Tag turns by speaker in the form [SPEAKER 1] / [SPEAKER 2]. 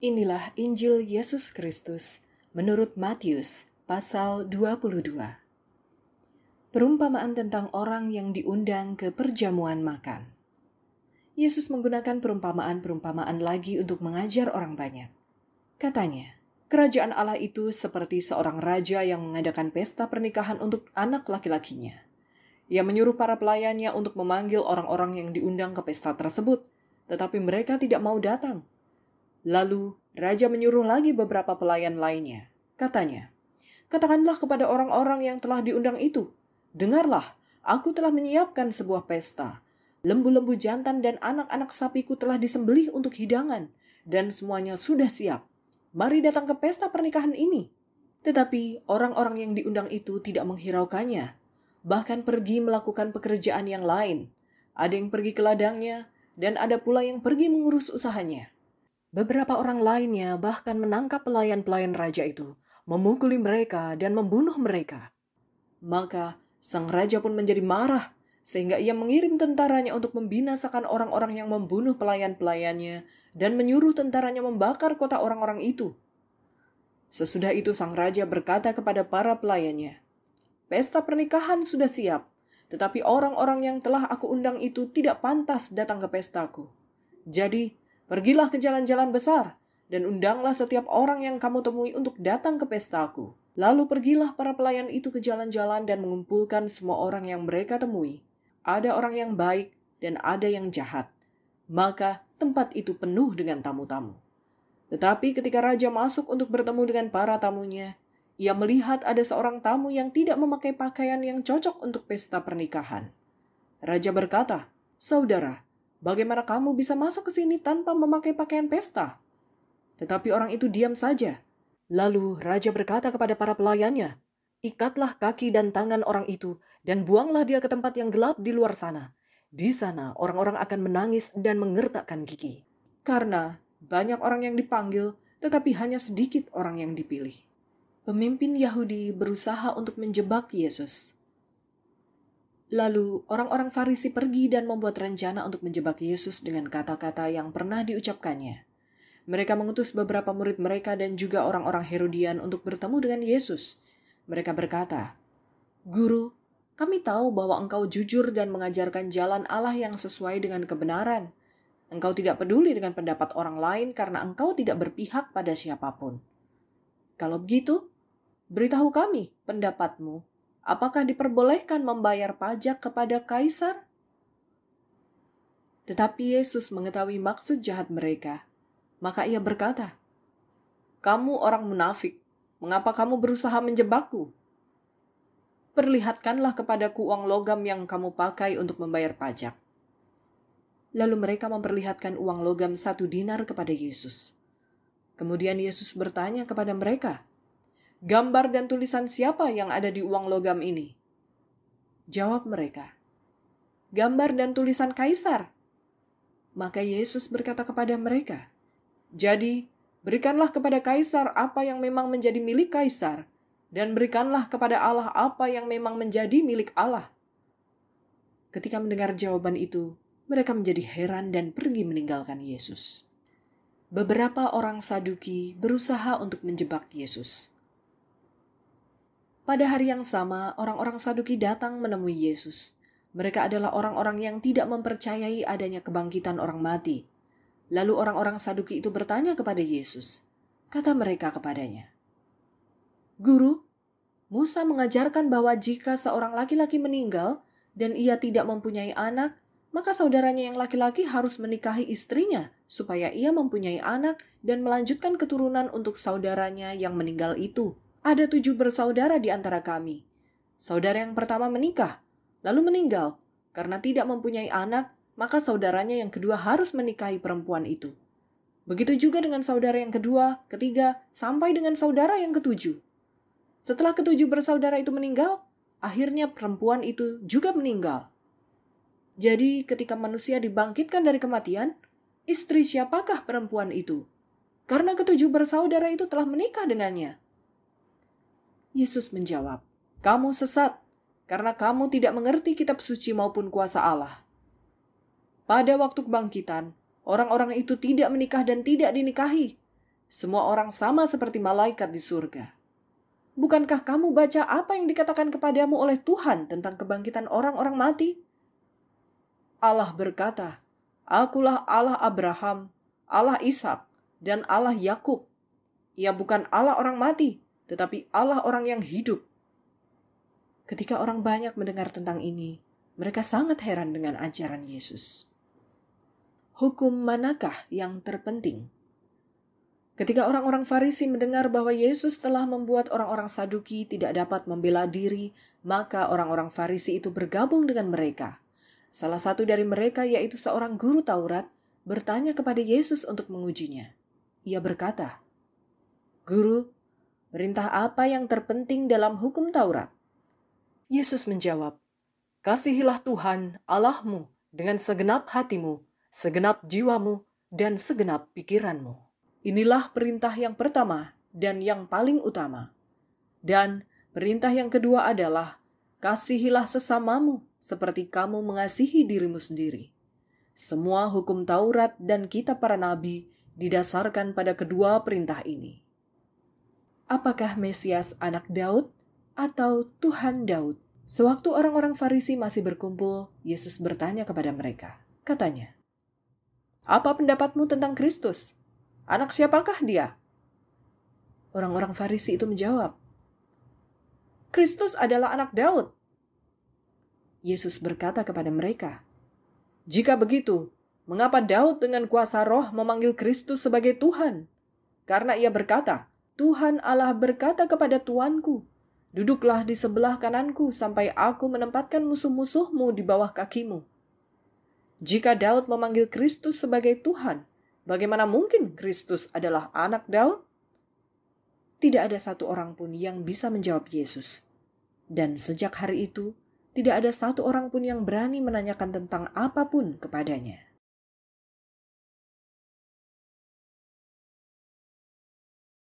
[SPEAKER 1] Inilah Injil Yesus Kristus menurut Matius pasal 22. Perumpamaan tentang orang yang diundang ke perjamuan makan. Yesus menggunakan perumpamaan-perumpamaan lagi untuk mengajar orang banyak. Katanya, kerajaan Allah itu seperti seorang raja yang mengadakan pesta pernikahan untuk anak laki-lakinya. Ia menyuruh para pelayannya untuk memanggil orang-orang yang diundang ke pesta tersebut, tetapi mereka tidak mau datang Lalu raja menyuruh lagi beberapa pelayan lainnya. Katanya, "Katakanlah kepada orang-orang yang telah diundang itu, dengarlah, aku telah menyiapkan sebuah pesta. Lembu-lembu jantan dan anak-anak sapiku telah disembelih untuk hidangan, dan semuanya sudah siap. Mari datang ke pesta pernikahan ini." Tetapi orang-orang yang diundang itu tidak menghiraukannya, bahkan pergi melakukan pekerjaan yang lain. Ada yang pergi ke ladangnya, dan ada pula yang pergi mengurus usahanya. Beberapa orang lainnya bahkan menangkap pelayan-pelayan raja itu, memukuli mereka, dan membunuh mereka. Maka sang raja pun menjadi marah, sehingga ia mengirim tentaranya untuk membinasakan orang-orang yang membunuh pelayan-pelayannya dan menyuruh tentaranya membakar kota orang-orang itu. Sesudah itu sang raja berkata kepada para pelayannya, Pesta pernikahan sudah siap, tetapi orang-orang yang telah aku undang itu tidak pantas datang ke pestaku. Jadi, Pergilah ke jalan-jalan besar, dan undanglah setiap orang yang kamu temui untuk datang ke pestaku. Lalu pergilah para pelayan itu ke jalan-jalan dan mengumpulkan semua orang yang mereka temui. Ada orang yang baik dan ada yang jahat. Maka tempat itu penuh dengan tamu-tamu. Tetapi ketika raja masuk untuk bertemu dengan para tamunya, ia melihat ada seorang tamu yang tidak memakai pakaian yang cocok untuk pesta pernikahan. Raja berkata, "Saudara, Bagaimana kamu bisa masuk ke sini tanpa memakai pakaian pesta? Tetapi orang itu diam saja. Lalu raja berkata kepada para pelayannya, "Ikatlah kaki dan tangan orang itu dan buanglah dia ke tempat yang gelap di luar sana. Di sana orang-orang akan menangis dan mengertakkan gigi." Karena banyak orang yang dipanggil, tetapi hanya sedikit orang yang dipilih. Pemimpin Yahudi berusaha untuk menjebak Yesus. Lalu orang-orang Farisi pergi dan membuat rencana untuk menjebak Yesus dengan kata-kata yang pernah diucapkannya. Mereka mengutus beberapa murid mereka dan juga orang-orang Herodian untuk bertemu dengan Yesus. Mereka berkata, "Guru, kami tahu bahwa engkau jujur dan mengajarkan jalan Allah yang sesuai dengan kebenaran. Engkau tidak peduli dengan pendapat orang lain karena engkau tidak berpihak pada siapapun. Kalau begitu, beritahu kami pendapatmu apakah diperbolehkan membayar pajak kepada kaisar? Tetapi Yesus mengetahui maksud jahat mereka, maka ia berkata, "Kamu orang munafik, mengapa kamu berusaha menjebakku? Perlihatkanlah kepadaku uang logam yang kamu pakai untuk membayar pajak." Lalu mereka memperlihatkan uang logam satu dinar kepada Yesus. Kemudian Yesus bertanya kepada mereka, gambar dan tulisan siapa yang ada di uang logam ini? Jawab mereka, gambar dan tulisan kaisar. Maka Yesus berkata kepada mereka, "Jadi, berikanlah kepada kaisar apa yang memang menjadi milik kaisar, dan berikanlah kepada Allah apa yang memang menjadi milik Allah." Ketika mendengar jawaban itu, mereka menjadi heran dan pergi meninggalkan Yesus. Beberapa orang Saduki berusaha untuk menjebak Yesus, pada hari yang sama, orang-orang Saduki datang menemui Yesus. Mereka adalah orang-orang yang tidak mempercayai adanya kebangkitan orang mati. Lalu orang-orang Saduki itu bertanya kepada Yesus. Kata mereka kepadanya, "Guru, Musa mengajarkan bahwa jika seorang laki-laki meninggal dan ia tidak mempunyai anak, maka saudaranya yang laki-laki harus menikahi istrinya supaya ia mempunyai anak dan melanjutkan keturunan untuk saudaranya yang meninggal itu." Ada tujuh bersaudara di antara kami. Saudara yang pertama menikah, lalu meninggal. Karena tidak mempunyai anak, maka saudaranya yang kedua harus menikahi perempuan itu. Begitu juga dengan saudara yang kedua, ketiga, sampai dengan saudara yang ketujuh. Setelah ketujuh bersaudara itu meninggal, akhirnya perempuan itu juga meninggal. Jadi, ketika manusia dibangkitkan dari kematian, istri siapakah perempuan itu? Karena ketujuh bersaudara itu telah menikah dengannya. Yesus menjawab, "Kamu sesat karena kamu tidak mengerti kitab suci maupun kuasa Allah." Pada waktu kebangkitan, orang-orang itu tidak menikah dan tidak dinikahi. Semua orang sama seperti malaikat di surga. Bukankah kamu baca apa yang dikatakan kepadamu oleh Tuhan tentang kebangkitan orang-orang mati? Allah berkata, "Akulah Allah Abraham, Allah Ishak, dan Allah Yakub. Ia bukan Allah orang mati, tetapi Allah orang yang hidup. Ketika orang banyak mendengar tentang ini, mereka sangat heran dengan ajaran Yesus. Hukum manakah yang terpenting? Ketika orang-orang Farisi mendengar bahwa Yesus telah membuat orang-orang Saduki tidak dapat membela diri, maka orang-orang Farisi itu bergabung dengan mereka. Salah satu dari mereka, yaitu seorang guru Taurat, bertanya kepada Yesus untuk mengujinya. Ia berkata, "Guru, Perintah apa yang terpenting dalam hukum Taurat? Yesus menjawab, Kasihilah Tuhan Allahmu dengan segenap hatimu, segenap jiwamu, dan segenap pikiranmu. Inilah perintah yang pertama dan yang paling utama. Dan perintah yang kedua adalah, Kasihilah sesamamu seperti kamu mengasihi dirimu sendiri. Semua hukum Taurat dan kitab para nabi didasarkan pada kedua perintah ini apakah Mesias anak Daud atau Tuhan Daud. Sewaktu orang-orang Farisi masih berkumpul, Yesus bertanya kepada mereka. Katanya, "Apa pendapatmu tentang Kristus? Anak siapakah dia?" Orang-orang Farisi itu menjawab, "Kristus adalah anak Daud." Yesus berkata kepada mereka, "Jika begitu, mengapa Daud dengan kuasa roh memanggil Kristus sebagai Tuhan? Karena ia berkata, Tuhan Allah berkata kepada tuanku, Duduklah di sebelah kananku sampai aku menempatkan musuh-musuhmu di bawah kakimu. Jika Daud memanggil Kristus sebagai Tuhan, bagaimana mungkin Kristus adalah anak Daud? Tidak ada satu orang pun yang bisa menjawab Yesus. Dan sejak hari itu, tidak ada satu orang pun yang berani menanyakan tentang apapun kepadanya.